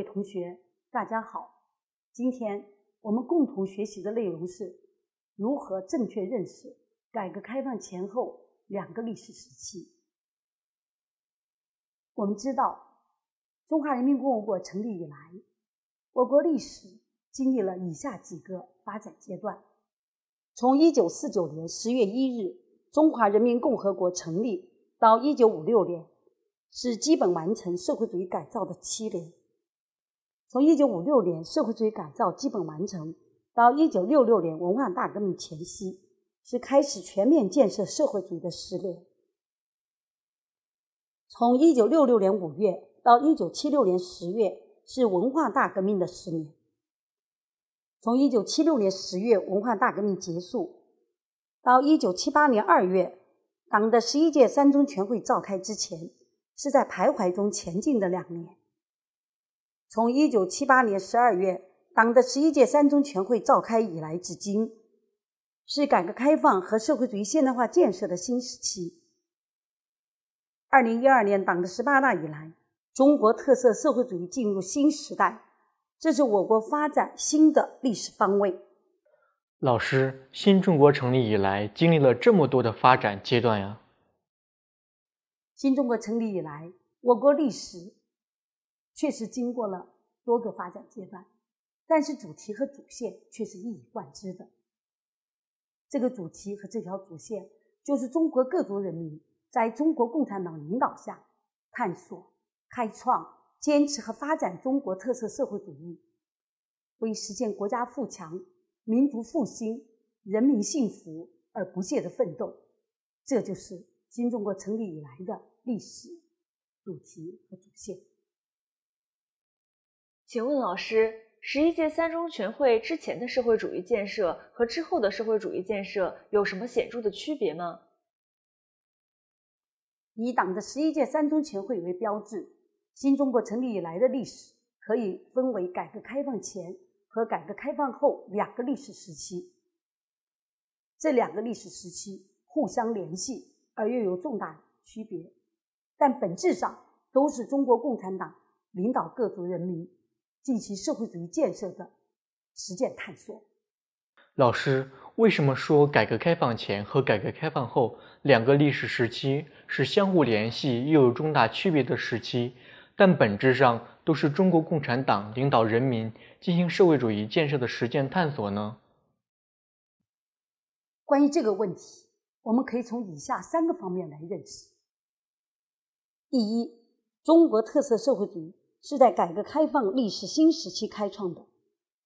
位同学，大家好。今天我们共同学习的内容是如何正确认识改革开放前后两个历史时期。我们知道，中华人民共和国成立以来，我国历史经历了以下几个发展阶段：从一九四九年十月一日中华人民共和国成立到一九五六年，是基本完成社会主义改造的七年。从一九五六年社会主义改造基本完成到一九六六年文化大革命前夕，是开始全面建设社会主义的十年。从一九六六年五月到一九七六年十月是文化大革命的十年。从一九七六年十月文化大革命结束到一九七八年二月党的十一届三中全会召开之前，是在徘徊中前进的两年。从一九七八年十二月党的十一届三中全会召开以来至今，是改革开放和社会主义现代化建设的新时期。二零一二年党的十八大以来，中国特色社会主义进入新时代，这是我国发展新的历史方位。老师，新中国成立以来经历了这么多的发展阶段呀？新中国成立以来，我国历史。确实经过了多个发展阶段，但是主题和主线却是一以贯之的。这个主题和这条主线，就是中国各族人民在中国共产党领导下，探索、开创、坚持和发展中国特色社会主义，为实现国家富强、民族复兴、人民幸福而不懈的奋斗。这就是新中国成立以来的历史主题和主线。请问老师，十一届三中全会之前的社会主义建设和之后的社会主义建设有什么显著的区别吗？以党的十一届三中全会为标志，新中国成立以来的历史可以分为改革开放前和改革开放后两个历史时期。这两个历史时期互相联系，而又有重大区别，但本质上都是中国共产党领导各族人民。进行社会主义建设的实践探索。老师，为什么说改革开放前和改革开放后两个历史时期是相互联系又有重大区别的时期，但本质上都是中国共产党领导人民进行社会主义建设的实践探索呢？关于这个问题，我们可以从以下三个方面来认识。第一，中国特色社会主义。是在改革开放历史新时期开创的，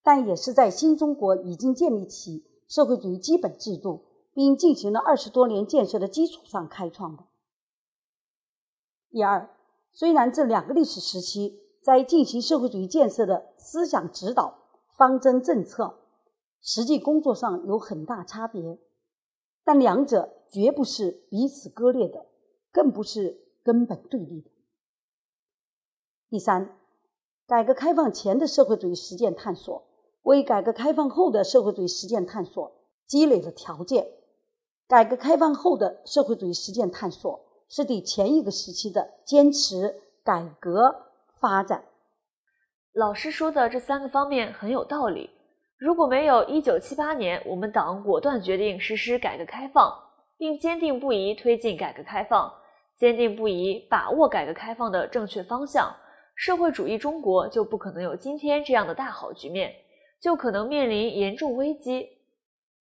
但也是在新中国已经建立起社会主义基本制度并进行了二十多年建设的基础上开创的。第二，虽然这两个历史时期在进行社会主义建设的思想指导、方针政策、实际工作上有很大差别，但两者绝不是彼此割裂的，更不是根本对立的。第三，改革开放前的社会主义实践探索，为改革开放后的社会主义实践探索积累了条件。改革开放后的社会主义实践探索是对前一个时期的坚持改革发展。老师说的这三个方面很有道理。如果没有一九七八年，我们党果断决定实施改革开放，并坚定不移推进改革开放，坚定不移把握改革开放的正确方向。社会主义中国就不可能有今天这样的大好局面，就可能面临严重危机。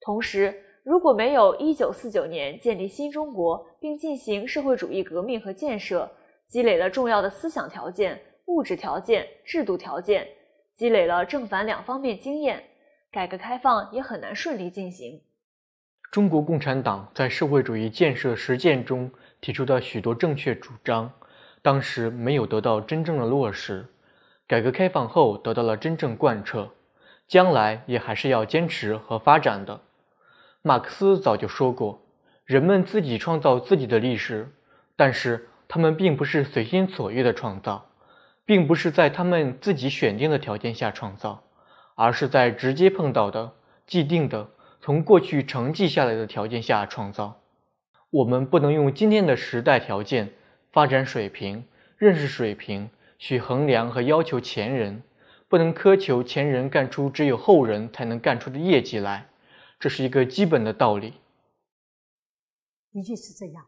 同时，如果没有1949年建立新中国并进行社会主义革命和建设，积累了重要的思想条件、物质条件、制度条件，积累了正反两方面经验，改革开放也很难顺利进行。中国共产党在社会主义建设实践中提出的许多正确主张。当时没有得到真正的落实，改革开放后得到了真正贯彻，将来也还是要坚持和发展的。马克思早就说过：“人们自己创造自己的历史，但是他们并不是随心所欲的创造，并不是在他们自己选定的条件下创造，而是在直接碰到的、既定的、从过去承继下来的条件下创造。”我们不能用今天的时代条件。发展水平、认识水平去衡量和要求前人，不能苛求前人干出只有后人才能干出的业绩来，这是一个基本的道理。的确是这样，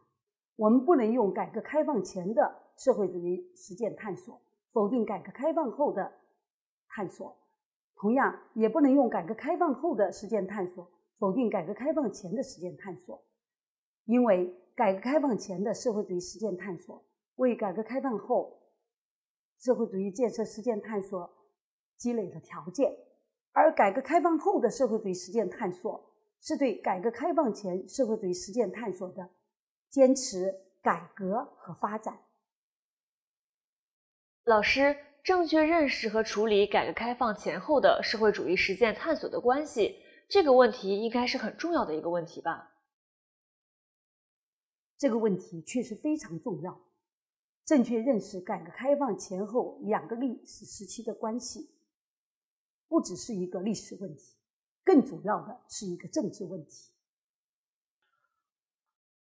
我们不能用改革开放前的社会主义实践探索否定改革开放后的探索，同样也不能用改革开放后的实践探索否定改革开放前的实践探索，因为。改革开放前的社会主义实践探索，为改革开放后社会主义建设实践探索积累了条件；而改革开放后的社会主义实践探索，是对改革开放前社会主义实践探索的坚持、改革和发展。老师，正确认识和处理改革开放前后的社会主义实践探索的关系，这个问题应该是很重要的一个问题吧？这个问题确实非常重要。正确认识改革开放前后两个历史时期的关系，不只是一个历史问题，更主要的是一个政治问题。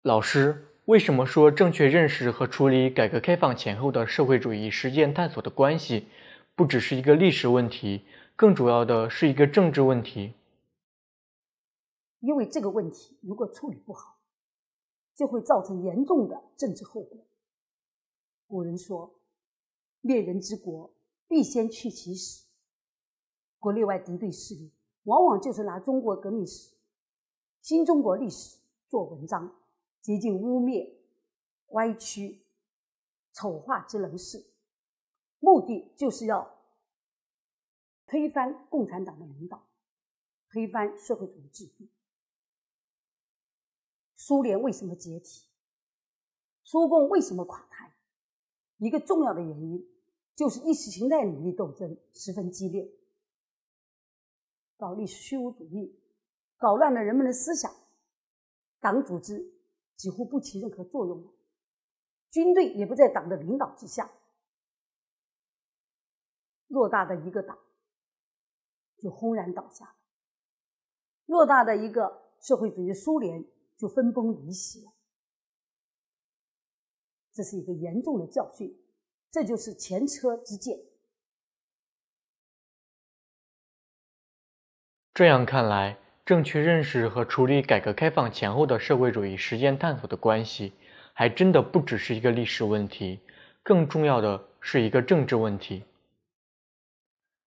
老师，为什么说正确认识和处理改革开放前后的社会主义实践探索的关系，不只是一个历史问题，更主要的是一个政治问题？因为这个问题如果处理不好。就会造成严重的政治后果。古人说：“灭人之国，必先去其史。”国内外敌对势力往往就是拿中国革命史、新中国历史做文章，竭尽污蔑、歪曲、丑化之能事，目的就是要推翻共产党的领导，推翻社会主义制度。苏联为什么解体？苏共为什么垮台？一个重要的原因就是意识形态领域斗争十分激烈，搞历史虚无主义，搞乱了人们的思想，党组织几乎不起任何作用了，军队也不在党的领导之下，偌大的一个党就轰然倒下，了。偌大的一个社会主义苏联。就分崩离析了，这是一个严重的教训，这就是前车之鉴。这样看来，正确认识和处理改革开放前后的社会主义实践探索的关系，还真的不只是一个历史问题，更重要的是一个政治问题。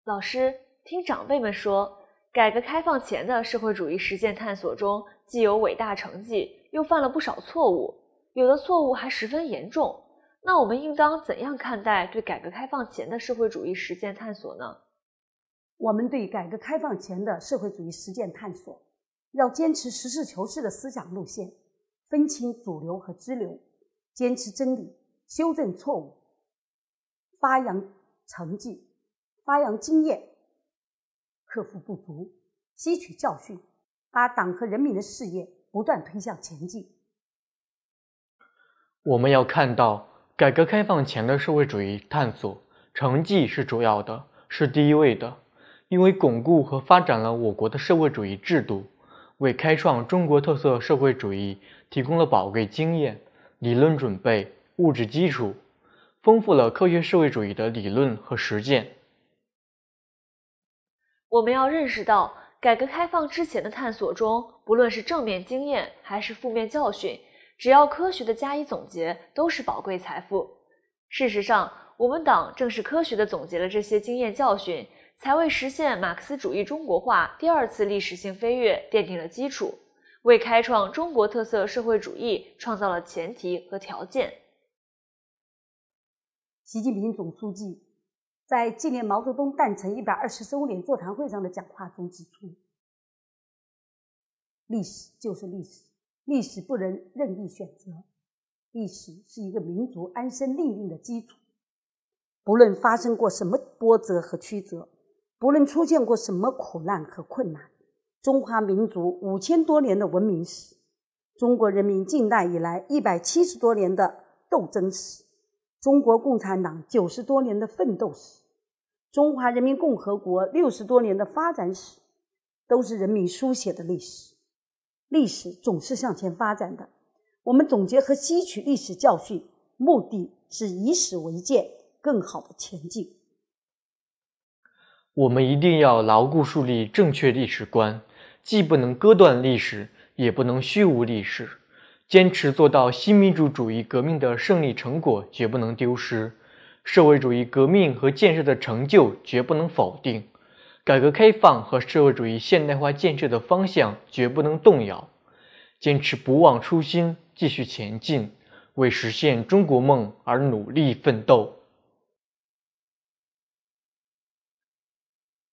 老师，听长辈们说。改革开放前的社会主义实践探索中，既有伟大成绩，又犯了不少错误，有的错误还十分严重。那我们应当怎样看待对改革开放前的社会主义实践探索呢？我们对改革开放前的社会主义实践探索，要坚持实事求是的思想路线，分清主流和支流，坚持真理，修正错误，发扬成绩，发扬经验。克服不足，吸取教训，把党和人民的事业不断推向前进。我们要看到，改革开放前的社会主义探索成绩是主要的，是第一位的，因为巩固和发展了我国的社会主义制度，为开创中国特色社会主义提供了宝贵经验、理论准备、物质基础，丰富了科学社会主义的理论和实践。我们要认识到，改革开放之前的探索中，不论是正面经验还是负面教训，只要科学的加以总结，都是宝贵财富。事实上，我们党正是科学的总结了这些经验教训，才为实现马克思主义中国化第二次历史性飞跃奠定了基础，为开创中国特色社会主义创造了前提和条件。习近平总书记。在纪念毛泽东诞辰一百二十周年座谈会上的讲话中指出：“历史就是历史，历史不能任意选择。历史是一个民族安身立命的基础。不论发生过什么波折和曲折，不论出现过什么苦难和困难，中华民族五千多年的文明史，中国人民近代以来一百七十多年的斗争史。”中国共产党九十多年的奋斗史，中华人民共和国六十多年的发展史，都是人民书写的历史。历史总是向前发展的。我们总结和吸取历史教训，目的是以史为鉴，更好的前进。我们一定要牢固树立正确历史观，既不能割断历史，也不能虚无历史。坚持做到新民主主义革命的胜利成果绝不能丢失，社会主义革命和建设的成就绝不能否定，改革开放和社会主义现代化建设的方向绝不能动摇。坚持不忘初心，继续前进，为实现中国梦而努力奋斗。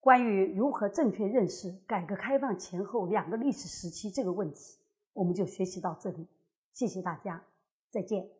关于如何正确认识改革开放前后两个历史时期这个问题，我们就学习到这里。谢谢大家，再见。